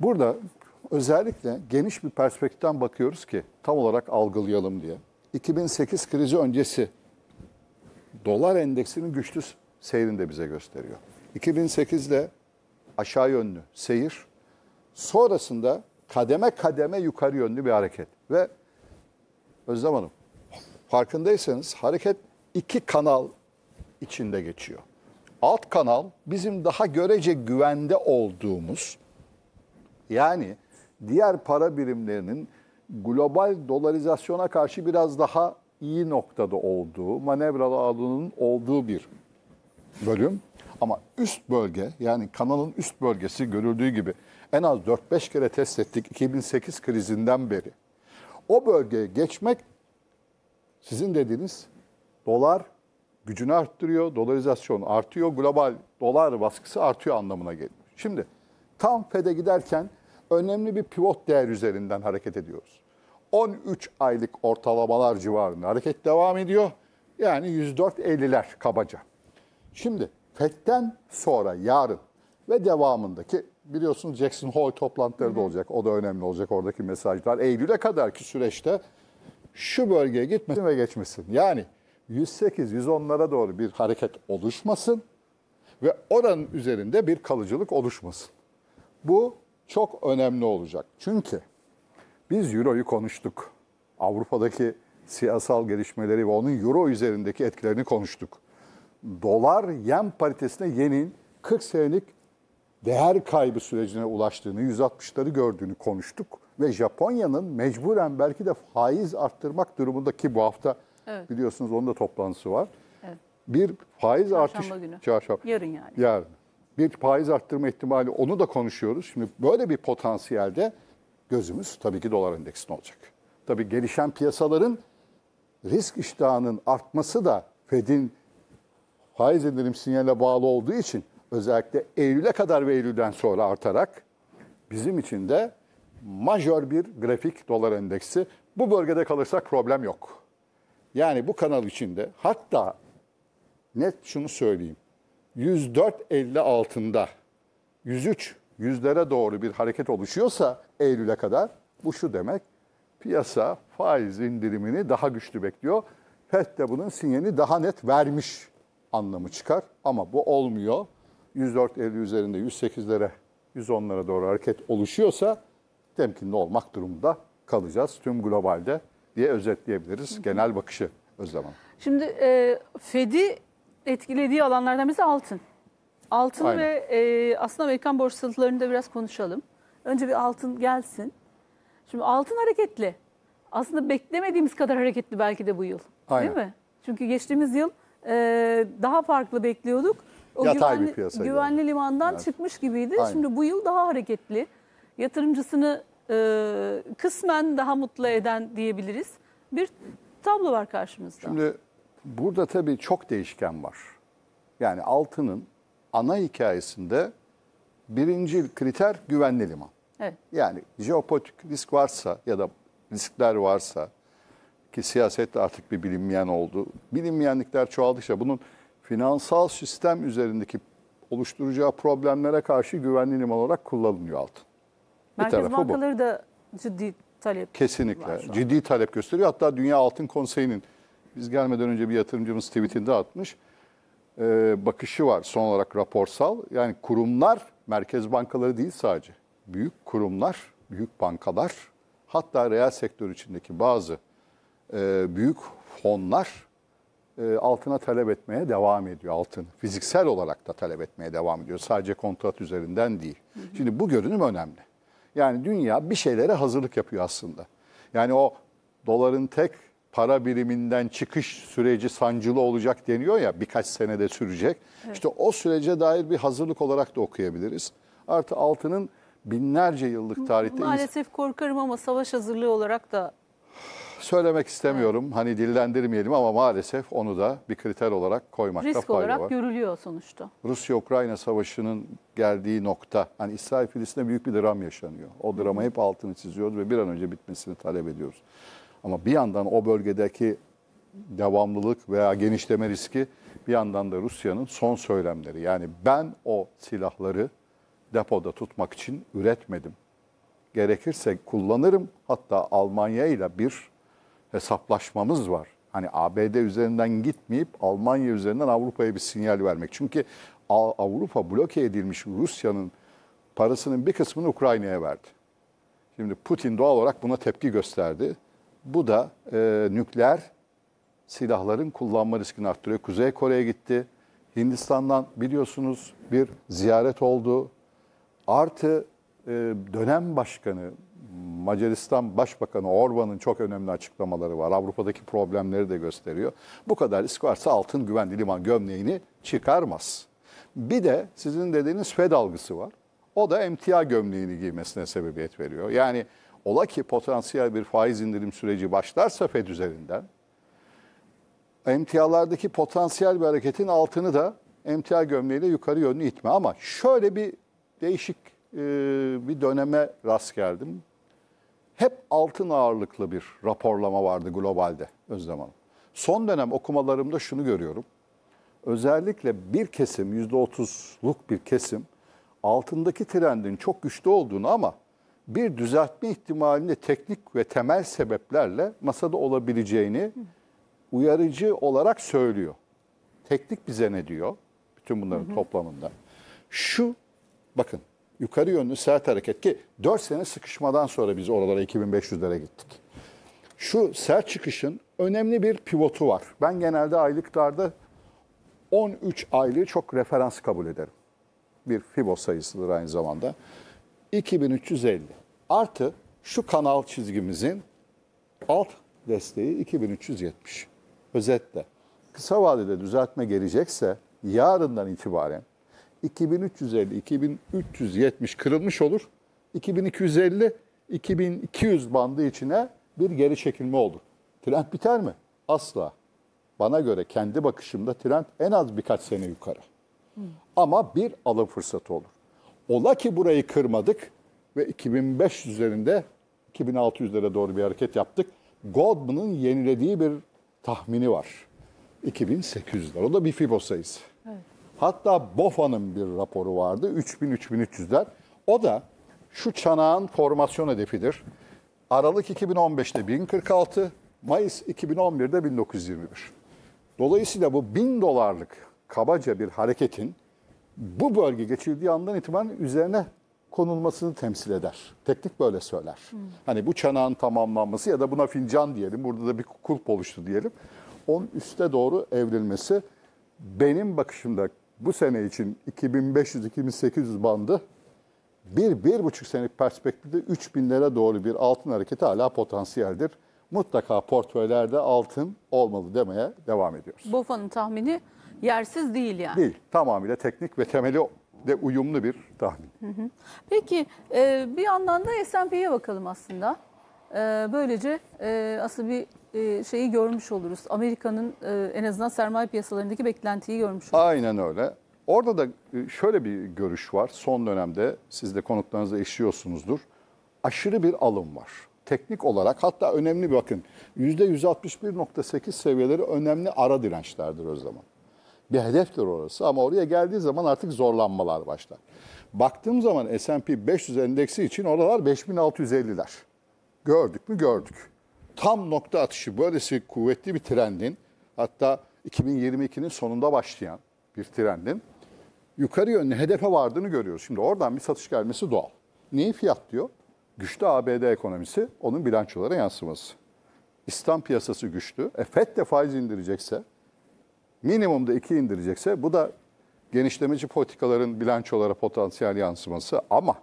Burada özellikle geniş bir perspektiften bakıyoruz ki tam olarak algılayalım diye. 2008 krizi öncesi dolar endeksinin güçlü seyrini de bize gösteriyor. 2008'de aşağı yönlü seyir, sonrasında kademe kademe yukarı yönlü bir hareket. Ve Özlem Hanım, farkındaysanız hareket iki kanal içinde geçiyor. Alt kanal bizim daha görece güvende olduğumuz, yani diğer para birimlerinin global dolarizasyona karşı biraz daha iyi noktada olduğu, manevralı alanının olduğu bir bölüm. Ama üst bölge yani kanalın üst bölgesi görüldüğü gibi en az 4-5 kere test ettik 2008 krizinden beri. O bölgeye geçmek sizin dediğiniz dolar gücünü arttırıyor, dolarizasyon artıyor, global dolar baskısı artıyor anlamına geliyor. Şimdi tam FED'e giderken önemli bir pivot değer üzerinden hareket ediyoruz. 13 aylık ortalamalar civarında hareket devam ediyor. Yani 104.50'ler kabaca. Şimdi FED'den sonra yarın ve devamındaki biliyorsunuz Jackson Hole toplantıları da olacak. O da önemli olacak oradaki mesajlar. Eylül'e kadarki süreçte şu bölgeye gitmesin ve geçmesin. Yani 108-110'lara doğru bir hareket oluşmasın ve oranın üzerinde bir kalıcılık oluşmasın. Bu çok önemli olacak. Çünkü biz Euro'yu konuştuk. Avrupa'daki siyasal gelişmeleri ve onun Euro üzerindeki etkilerini konuştuk. Dolar yen paritesine yenin 40 senelik değer kaybı sürecine ulaştığını, 160'ları gördüğünü konuştuk. Ve Japonya'nın mecburen belki de faiz arttırmak durumunda ki bu hafta evet. biliyorsunuz onun da toplantısı var. Evet. Bir faiz çarşamba artış... Günü. Çarşamba Yarın yani. Yarın bir faiz arttırma ihtimali onu da konuşuyoruz. Şimdi böyle bir potansiyelde gözümüz tabii ki dolar endeksinde olacak. Tabii gelişen piyasaların risk iştahının artması da Fed'in faiz indirim sinyaline bağlı olduğu için özellikle Eylül'e kadar ve Eylül'den sonra artarak bizim için de majör bir grafik dolar endeksi. Bu bölgede kalırsak problem yok. Yani bu kanal içinde hatta net şunu söyleyeyim. 104.50 altında 103 yüzlere doğru bir hareket oluşuyorsa Eylül'e kadar bu şu demek piyasa faiz indirimini daha güçlü bekliyor. FED de bunun sinyalini daha net vermiş anlamı çıkar ama bu olmuyor. 104.50 üzerinde 108'lere 110'lara doğru hareket oluşuyorsa temkinli olmak durumunda kalacağız tüm globalde diye özetleyebiliriz genel bakışı Özlem Hanım. Şimdi e, Fed'i etkilediği alanlardan birisi altın. Altın Aynen. ve e, aslında Amerikan borsalarında biraz konuşalım. Önce bir altın gelsin. Şimdi altın hareketli. Aslında beklemediğimiz kadar hareketli belki de bu yıl. Aynen. Değil mi? Çünkü geçtiğimiz yıl e, daha farklı bekliyorduk. O Yatay güvenli, bir piyasa. Güvenli limandan evet. çıkmış gibiydi. Aynen. Şimdi bu yıl daha hareketli. Yatırımcısını e, kısmen daha mutlu eden diyebiliriz. Bir tablo var karşımızda. Şimdi Burada tabii çok değişken var. Yani altının ana hikayesinde birinci kriter güvenli liman. Evet. Yani jeopolitik risk varsa ya da riskler varsa ki siyaset artık bir bilinmeyen oldu. Bilinmeyenlikler çoğaldıkça bunun finansal sistem üzerindeki oluşturacağı problemlere karşı güvenli liman olarak kullanılıyor altın. Merkez bir bankaları bu. da ciddi talep Kesinlikle. Ciddi talep gösteriyor. Hatta Dünya Altın Konseyi'nin biz gelmeden önce bir yatırımcımız tweetinde atmış. Ee, bakışı var son olarak raporsal. Yani kurumlar merkez bankaları değil sadece. Büyük kurumlar, büyük bankalar hatta reel sektör içindeki bazı e, büyük fonlar e, altına talep etmeye devam ediyor altın. Fiziksel olarak da talep etmeye devam ediyor. Sadece kontrat üzerinden değil. Hı hı. Şimdi bu görünüm önemli. Yani dünya bir şeylere hazırlık yapıyor aslında. Yani o doların tek para biriminden çıkış süreci sancılı olacak deniyor ya birkaç senede sürecek. Evet. İşte o sürece dair bir hazırlık olarak da okuyabiliriz. Artı altının binlerce yıllık tarihte... Maalesef korkarım ama savaş hazırlığı olarak da... Söylemek istemiyorum. Evet. Hani dillendirmeyelim ama maalesef onu da bir kriter olarak koymakta Risk fayda var. Risk olarak görülüyor sonuçta. Rusya-Ukrayna savaşının geldiği nokta. Hani İsrail-Filistin'de büyük bir dram yaşanıyor. O drama hep altını çiziyoruz ve bir an önce bitmesini talep ediyoruz. Ama bir yandan o bölgedeki devamlılık veya genişleme riski bir yandan da Rusya'nın son söylemleri. Yani ben o silahları depoda tutmak için üretmedim. Gerekirse kullanırım. Hatta Almanya ile bir hesaplaşmamız var. Hani ABD üzerinden gitmeyip Almanya üzerinden Avrupa'ya bir sinyal vermek. Çünkü Avrupa bloke edilmiş Rusya'nın parasının bir kısmını Ukrayna'ya verdi. Şimdi Putin doğal olarak buna tepki gösterdi. Bu da e, nükleer silahların kullanma riskini arttırıyor. Kuzey Kore'ye gitti. Hindistan'dan biliyorsunuz bir ziyaret oldu. Artı e, dönem başkanı Macaristan Başbakanı Orban'ın çok önemli açıklamaları var. Avrupa'daki problemleri de gösteriyor. Bu kadar risk varsa altın güvenli liman gömleğini çıkarmaz. Bir de sizin dediğiniz Fed algısı var. O da emtia gömleğini giymesine sebebiyet veriyor. Yani Ola ki potansiyel bir faiz indirim süreci başlarsa FED üzerinden, emtialardaki potansiyel bir hareketin altını da emtia gömleğiyle yukarı yönlü itme. Ama şöyle bir değişik e, bir döneme rast geldim. Hep altın ağırlıklı bir raporlama vardı globalde Özlem Hanım. Son dönem okumalarımda şunu görüyorum. Özellikle bir kesim, %30'luk bir kesim altındaki trendin çok güçlü olduğunu ama bir düzeltme ihtimalinde teknik ve temel sebeplerle masada olabileceğini uyarıcı olarak söylüyor. Teknik bize ne diyor? Bütün bunların hı hı. toplamında. Şu bakın yukarı yönlü sert hareket ki 4 sene sıkışmadan sonra biz oralara 2500'lere gittik. Şu sert çıkışın önemli bir pivotu var. Ben genelde aylıklarda 13 aylığı çok referans kabul ederim. Bir FIBO sayısıdır aynı zamanda. 2350. Artı şu kanal çizgimizin alt desteği 2370. Özetle kısa vadede düzeltme gelecekse yarından itibaren 2350-2370 kırılmış olur. 2250-2200 bandı içine bir geri çekilme olur. Trend biter mi? Asla. Bana göre kendi bakışımda trend en az birkaç sene yukarı. Hı. Ama bir alım fırsatı olur. Ola ki burayı kırmadık, ve 2500 üzerinde 2600'lere doğru bir hareket yaptık. Goldman'ın yenilediği bir tahmini var. 2800'ler. O da bir Fibo sayısı. Evet. Hatta BOFA'nın bir raporu vardı. 3000-3300'ler. O da şu çanağın formasyon hedefidir. Aralık 2015'te 1046, Mayıs 2011'de 1921. Dolayısıyla bu 1000 dolarlık kabaca bir hareketin bu bölge geçildiği andan itibaren üzerine konulmasını temsil eder. Teknik böyle söyler. Hmm. Hani bu çanağın tamamlanması ya da buna fincan diyelim, burada da bir kulp oluştu diyelim. On üste doğru evrilmesi benim bakışımda bu sene için 2500-2800 bandı bir, bir buçuk senelik perspektifte 3000'lere doğru bir altın hareketi hala potansiyeldir. Mutlaka portföylerde altın olmalı demeye devam ediyoruz. BOFA'nın tahmini yersiz değil yani. Değil. Tamamıyla teknik ve temeli de uyumlu bir tahmin. Peki e, bir yandan da S&P'ye bakalım aslında. E, böylece e, asıl bir e, şeyi görmüş oluruz. Amerika'nın en azından sermaye piyasalarındaki beklentiyi görmüş oluruz. Aynen öyle. Orada da şöyle bir görüş var. Son dönemde siz de konuklarınızla eşliyorsunuzdur. Aşırı bir alım var. Teknik olarak hatta önemli bakın %161.8 seviyeleri önemli ara dirençlerdir o zaman bir hedeftir orası ama oraya geldiği zaman artık zorlanmalar başlar. Baktığım zaman S&P 500 endeksi için oralar 5650'ler. Gördük mü gördük. Tam nokta atışı böylesi kuvvetli bir trendin hatta 2022'nin sonunda başlayan bir trendin yukarı yönlü hedefe vardığını görüyoruz. Şimdi oradan bir satış gelmesi doğal. Neyi diyor. Güçlü ABD ekonomisi onun bilançolara yansıması. İslam piyasası güçlü. E FED de faiz indirecekse minimumda 2 indirecekse bu da genişlemeci politikaların bilançolara potansiyel yansıması ama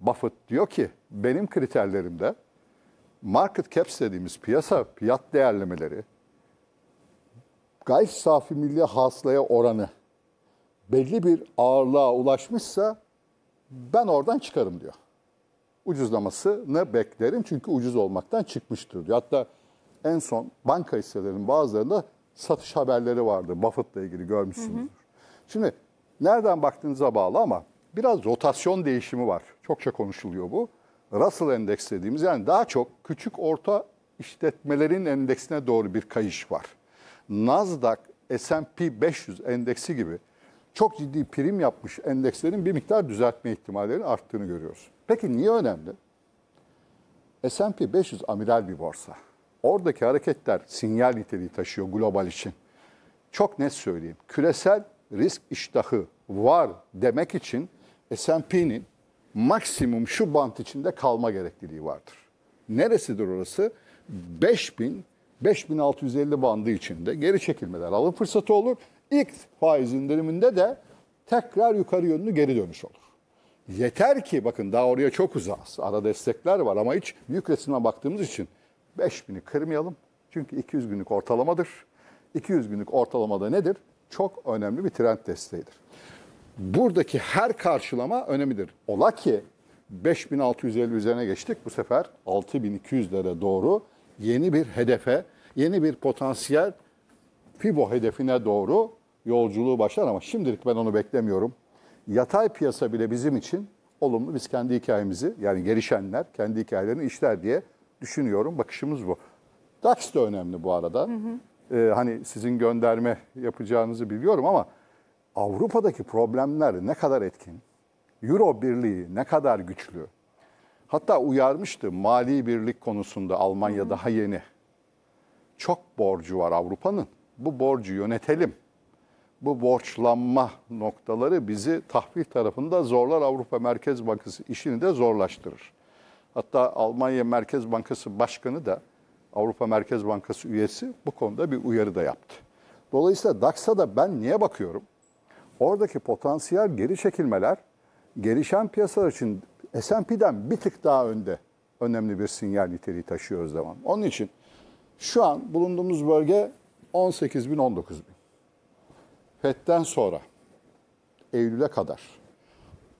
Buffett diyor ki benim kriterlerimde market caps dediğimiz piyasa fiyat değerlemeleri gayri safi milli haslaya oranı belli bir ağırlığa ulaşmışsa ben oradan çıkarım diyor. Ucuzlamasını beklerim çünkü ucuz olmaktan çıkmıştır diyor. Hatta en son banka hisselerinin bazılarında satış haberleri vardı. Buffett'la ilgili görmüşsünüzdür. Hı hı. Şimdi nereden baktığınıza bağlı ama biraz rotasyon değişimi var. Çokça konuşuluyor bu. Russell Endeks dediğimiz yani daha çok küçük orta işletmelerin endeksine doğru bir kayış var. Nasdaq, S&P 500 endeksi gibi çok ciddi prim yapmış endekslerin bir miktar düzeltme ihtimallerinin arttığını görüyoruz. Peki niye önemli? S&P 500 amiral bir borsa. Oradaki hareketler sinyal niteliği taşıyor global için. Çok net söyleyeyim. Küresel risk iştahı var demek için S&P'nin maksimum şu bant içinde kalma gerekliliği vardır. Neresidir orası? 5000 5650 bandı içinde geri çekilmeler alım fırsatı olur. İlk faiz indiriminde de tekrar yukarı yönlü geri dönüş olur. Yeter ki bakın daha oraya çok uzağız. Ara destekler var ama hiç büyük resime baktığımız için 5000'i kırmayalım. Çünkü 200 günlük ortalamadır. 200 günlük ortalamada nedir? Çok önemli bir trend desteğidir. Buradaki her karşılama önemlidir. Ola ki 5650 üzerine geçtik. Bu sefer 6200'lere doğru yeni bir hedefe, yeni bir potansiyel FIBO hedefine doğru yolculuğu başlar ama şimdilik ben onu beklemiyorum. Yatay piyasa bile bizim için olumlu. Biz kendi hikayemizi yani gelişenler kendi hikayelerini işler diye düşünüyorum. Bakışımız bu. DAX da önemli bu arada. Hı hı. Ee, hani sizin gönderme yapacağınızı biliyorum ama Avrupa'daki problemler ne kadar etkin? Euro Birliği ne kadar güçlü? Hatta uyarmıştı mali birlik konusunda Almanya hı hı. daha yeni. Çok borcu var Avrupa'nın. Bu borcu yönetelim. Bu borçlanma noktaları bizi tahvil tarafında zorlar Avrupa Merkez Bankası işini de zorlaştırır. Hatta Almanya Merkez Bankası Başkanı da Avrupa Merkez Bankası üyesi bu konuda bir uyarı da yaptı. Dolayısıyla DAX'a da ben niye bakıyorum? Oradaki potansiyel geri çekilmeler gelişen piyasalar için S&P'den bir tık daha önde önemli bir sinyal niteliği taşıyor o zaman. Onun için şu an bulunduğumuz bölge 18 bin, 19 bin. FED'den sonra Eylül'e kadar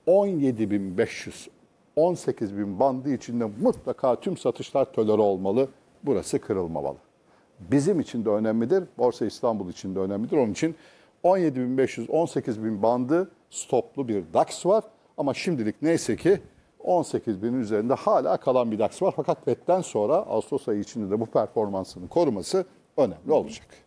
17.500, 18 bin bandı içinde mutlaka tüm satışlar tölere olmalı. Burası kırılmamalı. Bizim için de önemlidir. Borsa İstanbul için de önemlidir. Onun için 17500 18 bin bandı stoplu bir DAX var. Ama şimdilik neyse ki 18 bin üzerinde hala kalan bir DAX var. Fakat FED'den sonra Ağustos ayı içinde de bu performansını koruması önemli olacak.